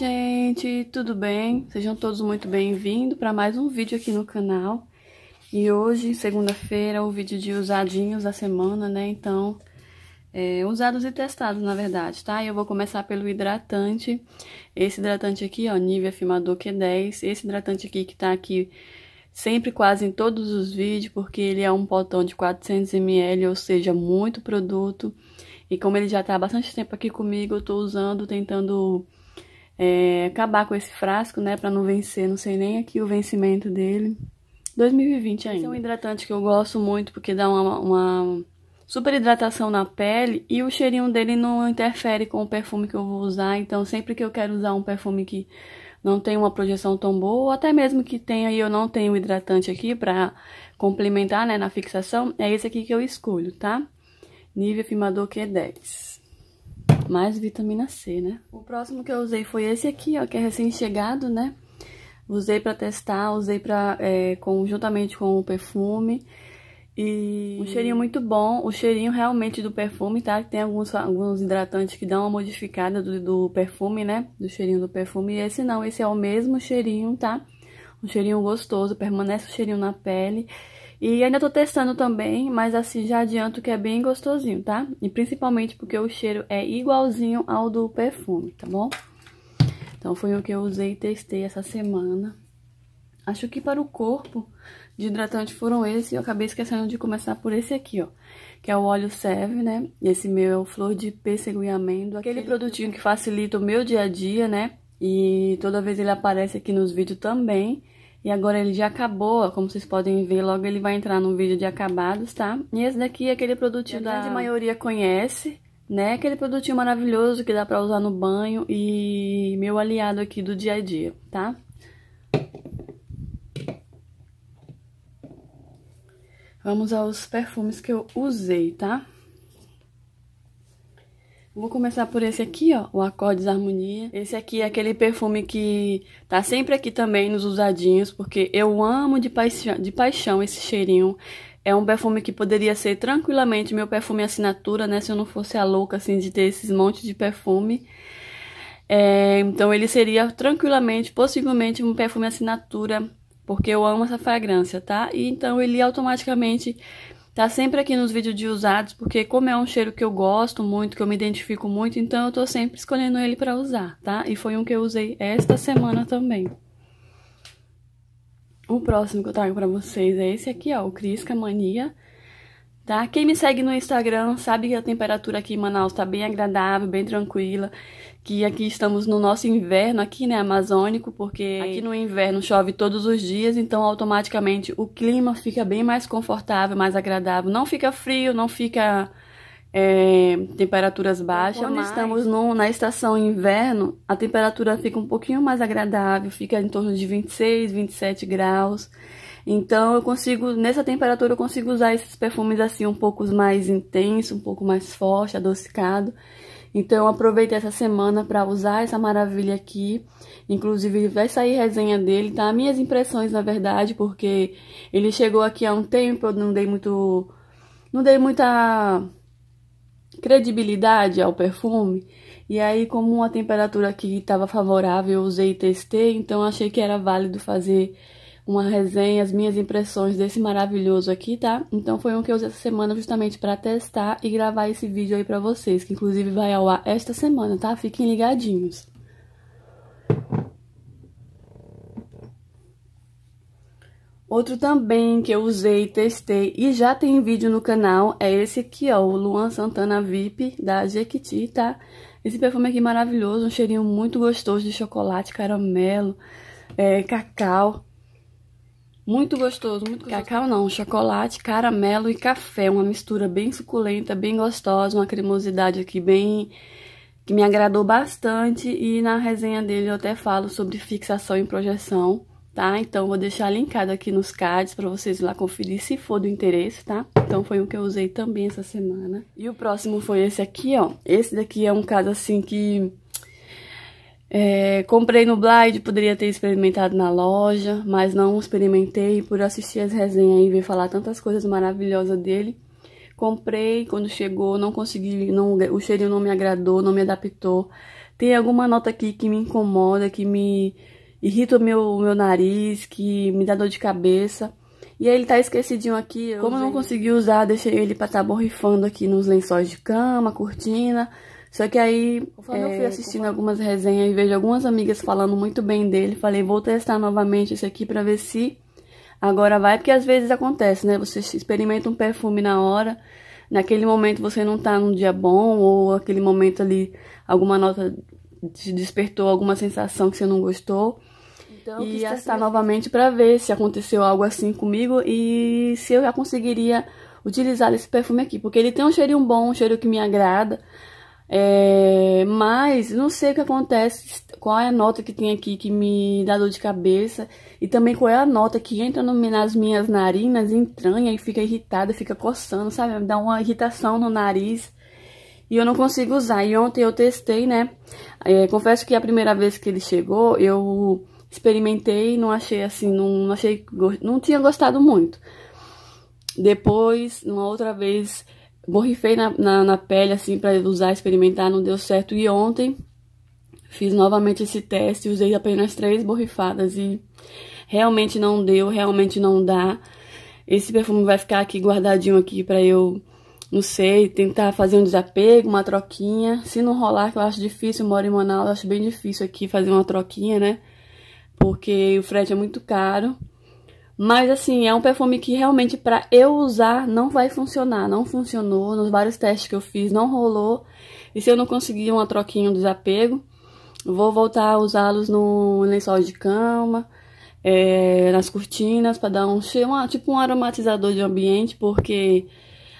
gente, tudo bem? Sejam todos muito bem-vindos para mais um vídeo aqui no canal. E hoje, segunda-feira, o vídeo de usadinhos da semana, né? Então, é, usados e testados, na verdade, tá? Eu vou começar pelo hidratante. Esse hidratante aqui, ó, Nivea Afirmador Q10. Esse hidratante aqui que tá aqui sempre quase em todos os vídeos, porque ele é um potão de 400ml, ou seja, muito produto. E como ele já tá há bastante tempo aqui comigo, eu tô usando, tentando é, acabar com esse frasco, né, para não vencer, não sei nem aqui o vencimento dele. 2020 ainda. Esse é um hidratante que eu gosto muito porque dá uma, uma super hidratação na pele e o cheirinho dele não interfere com o perfume que eu vou usar. Então, sempre que eu quero usar um perfume que não tem uma projeção tão boa, ou até mesmo que tenha e eu não tenho hidratante aqui pra complementar, né, na fixação, é esse aqui que eu escolho, tá? Nível Afirmador Q10 mais vitamina C, né? O próximo que eu usei foi esse aqui, ó, que é recém-chegado, né? Usei pra testar, usei pra, é, com, juntamente com o perfume. E um cheirinho muito bom, o cheirinho realmente do perfume, tá? Tem alguns, alguns hidratantes que dão uma modificada do, do perfume, né? Do cheirinho do perfume. E esse não, esse é o mesmo cheirinho, tá? Um cheirinho gostoso, permanece o cheirinho na pele. E ainda tô testando também, mas assim já adianto que é bem gostosinho, tá? E principalmente porque o cheiro é igualzinho ao do perfume, tá bom? Então foi o que eu usei e testei essa semana. Acho que para o corpo de hidratante foram esses e eu acabei esquecendo de começar por esse aqui, ó. Que é o óleo Serve, né? E Esse meu é o Flor de Pêssego e Amêndoa. Aquele produtinho que facilita o meu dia a dia, né? E toda vez ele aparece aqui nos vídeos também. E agora ele já acabou, como vocês podem ver, logo ele vai entrar no vídeo de acabados, tá? E esse daqui é aquele produtinho que a grande maioria conhece, né? Aquele produtinho maravilhoso que dá pra usar no banho e meu aliado aqui do dia a dia, tá? Vamos aos perfumes que eu usei, tá? Vou começar por esse aqui, ó, o Acordes Harmonia. Esse aqui é aquele perfume que tá sempre aqui também nos usadinhos, porque eu amo de paixão, de paixão esse cheirinho. É um perfume que poderia ser tranquilamente meu perfume assinatura, né, se eu não fosse a louca, assim, de ter esses montes de perfume. É, então ele seria tranquilamente, possivelmente, um perfume assinatura, porque eu amo essa fragrância, tá? E então ele automaticamente Tá sempre aqui nos vídeos de usados, porque como é um cheiro que eu gosto muito, que eu me identifico muito, então eu tô sempre escolhendo ele pra usar, tá? E foi um que eu usei esta semana também. O próximo que eu trago pra vocês é esse aqui, ó, o Crisca Mania tá? Quem me segue no Instagram sabe que a temperatura aqui em Manaus tá bem agradável, bem tranquila, que aqui estamos no nosso inverno aqui, né, amazônico, porque aqui no inverno chove todos os dias, então automaticamente o clima fica bem mais confortável, mais agradável, não fica frio, não fica é, temperaturas baixas. Quando mais. estamos no, na estação inverno, a temperatura fica um pouquinho mais agradável, fica em torno de 26, 27 graus. Então eu consigo, nessa temperatura eu consigo usar esses perfumes assim um pouco mais intenso, um pouco mais forte, adocicado. Então eu aproveitei essa semana para usar essa maravilha aqui. Inclusive vai sair resenha dele, tá? Minhas impressões, na verdade, porque ele chegou aqui há um tempo, eu não dei muito não dei muita credibilidade ao perfume. E aí, como a temperatura aqui estava favorável, eu usei e testei, então achei que era válido fazer uma resenha, as minhas impressões desse maravilhoso aqui, tá? Então foi um que eu usei essa semana justamente para testar e gravar esse vídeo aí para vocês, que inclusive vai ao ar esta semana, tá? Fiquem ligadinhos. Outro também que eu usei, testei e já tem vídeo no canal é esse aqui, ó, o Luan Santana VIP da Jequiti, tá? Esse perfume aqui maravilhoso, um cheirinho muito gostoso de chocolate, caramelo, é, cacau. Muito gostoso, muito gostoso. Cacau não, chocolate, caramelo e café. Uma mistura bem suculenta, bem gostosa, uma cremosidade aqui bem que me agradou bastante e na resenha dele eu até falo sobre fixação e projeção, tá? Então vou deixar linkado aqui nos cards para vocês ir lá conferir se for do interesse, tá? Então foi um que eu usei também essa semana. E o próximo foi esse aqui, ó. Esse daqui é um caso assim que é, comprei no Blind, poderia ter experimentado na loja, mas não experimentei por assistir as resenhas e ver falar tantas coisas maravilhosas dele. Comprei, quando chegou, não consegui, não, o cheirinho não me agradou, não me adaptou. Tem alguma nota aqui que me incomoda, que me irrita o meu, meu nariz, que me dá dor de cabeça. E aí ele tá esquecidinho aqui. Eu Como eu não consegui usar, deixei ele pra estar tá borrifando aqui nos lençóis de cama, cortina. Só que aí é, eu é, fui assistindo algumas resenhas e vejo algumas amigas falando muito bem dele, falei, vou testar novamente esse aqui pra ver se agora vai, porque às vezes acontece, né? Você experimenta um perfume na hora, naquele momento você não tá num dia bom, ou aquele momento ali, alguma nota te despertou alguma sensação que você não gostou. Então, e testar novamente para ver se aconteceu algo assim comigo e se eu já conseguiria utilizar esse perfume aqui, porque ele tem um cheirinho bom, um cheiro que me agrada. É, mas não sei o que acontece, qual é a nota que tem aqui que me dá dor de cabeça e também qual é a nota que entra no, nas minhas narinas, entranha e fica irritada, fica coçando, sabe? Dá uma irritação no nariz e eu não consigo usar. E ontem eu testei, né? É, confesso que a primeira vez que ele chegou, eu experimentei, não achei assim, não, não achei, não tinha gostado muito. Depois, uma outra vez borrifei na, na, na pele, assim, pra usar, experimentar, não deu certo. E ontem fiz novamente esse teste, usei apenas três borrifadas e realmente não deu, realmente não dá. Esse perfume vai ficar aqui guardadinho aqui pra eu, não sei, tentar fazer um desapego, uma troquinha. Se não rolar, que eu acho difícil, eu moro em Manaus, eu acho bem difícil aqui fazer uma troquinha, né? Porque o frete é muito caro. Mas assim, é um perfume que realmente para eu usar não vai funcionar. Não funcionou, nos vários testes que eu fiz não rolou. E se eu não conseguir uma troquinha, um desapego, vou voltar a usá-los no lençol de cama, é, nas cortinas, para dar um cheiro, uma, tipo um aromatizador de ambiente, porque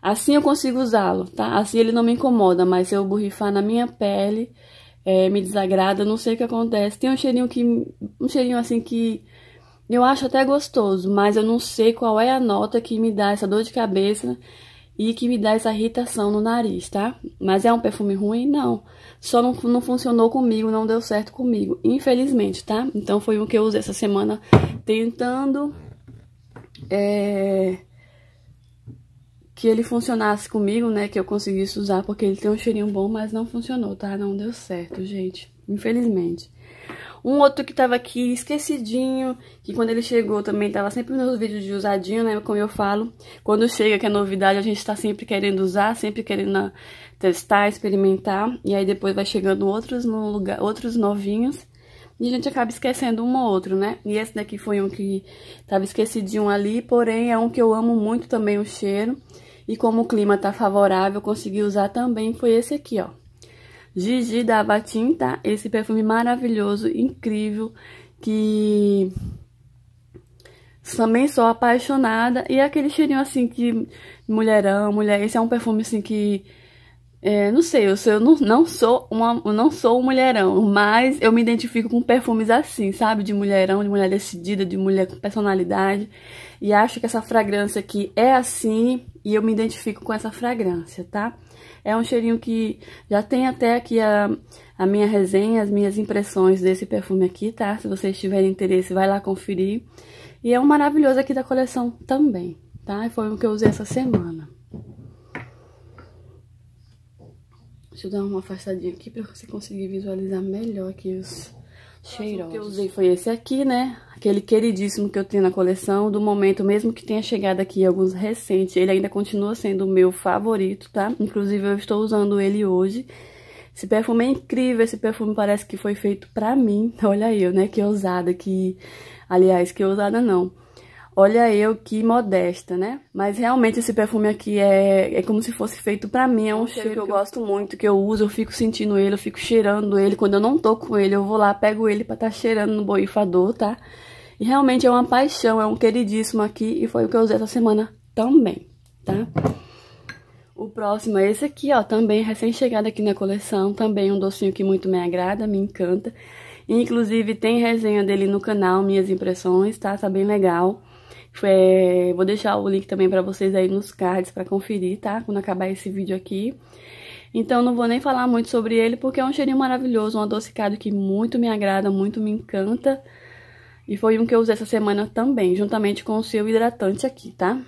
assim eu consigo usá-lo, tá? Assim ele não me incomoda, mas se eu borrifar na minha pele, é, me desagrada, não sei o que acontece. Tem um cheirinho que. um cheirinho assim que eu acho até gostoso, mas eu não sei qual é a nota que me dá essa dor de cabeça e que me dá essa irritação no nariz, tá? Mas é um perfume ruim? Não. Só não, não funcionou comigo, não deu certo comigo, infelizmente, tá? Então foi um que eu usei essa semana tentando é, que ele funcionasse comigo, né? Que eu conseguisse usar, porque ele tem um cheirinho bom, mas não funcionou, tá? Não deu certo, gente. Infelizmente. Um outro que tava aqui esquecidinho, que quando ele chegou também tava sempre nos vídeos de usadinho, né? Como eu falo. Quando chega que é novidade, a gente tá sempre querendo usar, sempre querendo né, testar, experimentar. E aí depois vai chegando outros, no lugar, outros novinhos. E a gente acaba esquecendo um ou outro, né? E esse daqui foi um que tava esquecidinho ali, porém é um que eu amo muito também o cheiro. E como o clima tá favorável, consegui usar também, foi esse aqui, ó. Gigi da Batin, tá? Esse perfume maravilhoso, incrível, que também sou apaixonada. E aquele cheirinho assim que mulherão, mulher, esse é um perfume assim que é, não sei, eu, sou, eu não, não, sou uma, eu não sou um mulherão, mas eu me identifico com perfumes assim, sabe? De mulherão, de mulher decidida, de mulher com personalidade. E acho que essa fragrância aqui é assim e eu me identifico com essa fragrância, tá? É um cheirinho que já tem até aqui a, a minha resenha, as minhas impressões desse perfume aqui, tá? Se vocês tiverem interesse, vai lá conferir. E é um maravilhoso aqui da coleção também, tá? Foi o que eu usei essa semana. Deixa eu dar uma afastadinha aqui pra você conseguir visualizar melhor aqui os cheirosos. O que eu usei foi esse aqui, né? aquele queridíssimo que eu tenho na coleção do momento, mesmo que tenha chegado aqui alguns recentes, ele ainda continua sendo o meu favorito, tá? Inclusive eu estou usando ele hoje. Esse perfume é incrível, esse perfume parece que foi feito pra mim. Olha eu, né? Que ousada, que... Aliás, que ousada não. Olha eu que modesta, né? Mas realmente esse perfume aqui é, é como se fosse feito para mim. É um cheiro que eu gosto muito, que eu uso, eu fico sentindo ele, eu fico cheirando ele. Quando eu não tô com ele, eu vou lá, pego ele pra tá cheirando no borrifador, tá? E realmente é uma paixão, é um queridíssimo aqui e foi o que eu usei essa semana também, tá? O próximo é esse aqui, ó, também recém-chegado aqui na coleção, também um docinho que muito me agrada, me encanta. Inclusive tem resenha dele no canal, minhas impressões, tá? Tá bem legal. É, vou deixar o link também pra vocês aí nos cards pra conferir, tá? Quando acabar esse vídeo aqui. Então não vou nem falar muito sobre ele, porque é um cheirinho maravilhoso, um adocicado que muito me agrada, muito me encanta. E foi um que eu usei essa semana também, juntamente com o seu hidratante aqui, tá?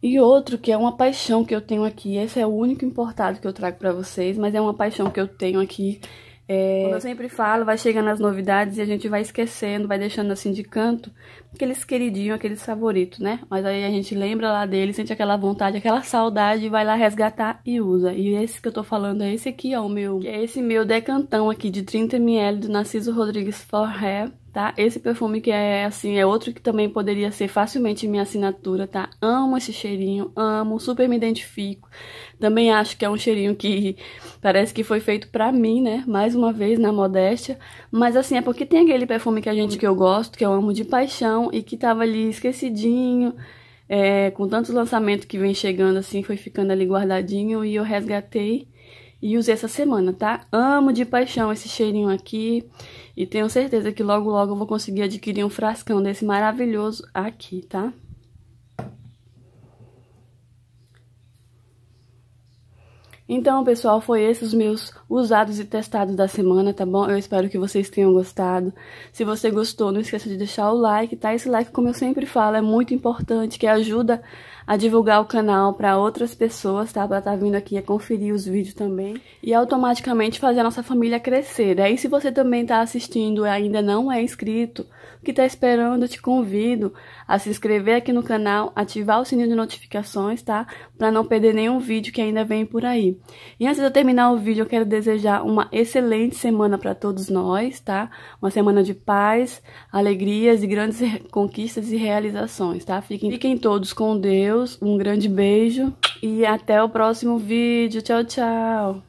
E outro que é uma paixão que eu tenho aqui, esse é o único importado que eu trago pra vocês, mas é uma paixão que eu tenho aqui é, como eu sempre falo, vai chegando as novidades e a gente vai esquecendo, vai deixando assim de canto aqueles queridinhos, aqueles favoritos, né? Mas aí a gente lembra lá dele, sente aquela vontade, aquela saudade, vai lá resgatar e usa. E esse que eu tô falando é esse aqui, ó, o meu. É esse meu decantão aqui de 30ml do Narciso Rodrigues Forré tá? Esse perfume que é assim, é outro que também poderia ser facilmente minha assinatura, tá? Amo esse cheirinho, amo, super me identifico. Também acho que é um cheirinho que parece que foi feito pra mim, né? Mais uma vez na modéstia, mas assim, é porque tem aquele perfume que a gente que eu gosto, que eu amo de paixão e que tava ali esquecidinho, é, com tantos lançamentos que vem chegando assim, foi ficando ali guardadinho e eu resgatei e usei essa semana, tá? Amo de paixão esse cheirinho aqui e tenho certeza que logo logo eu vou conseguir adquirir um frascão desse maravilhoso aqui, tá? Então, pessoal, foi esses os meus usados e testados da semana, tá bom? Eu espero que vocês tenham gostado. Se você gostou, não esqueça de deixar o like, tá? Esse like, como eu sempre falo, é muito importante, que ajuda a divulgar o canal para outras pessoas, tá? Pra estar tá vindo aqui a conferir os vídeos também. E automaticamente fazer a nossa família crescer. Aí né? se você também tá assistindo e ainda não é inscrito, o que tá esperando, eu te convido a se inscrever aqui no canal, ativar o sininho de notificações, tá? Pra não perder nenhum vídeo que ainda vem por aí. E antes de eu terminar o vídeo, eu quero desejar uma excelente semana para todos nós, tá? Uma semana de paz, alegrias e grandes conquistas e realizações, tá? Fiquem, fiquem todos com Deus Deus, um grande beijo e até o próximo vídeo. Tchau, tchau!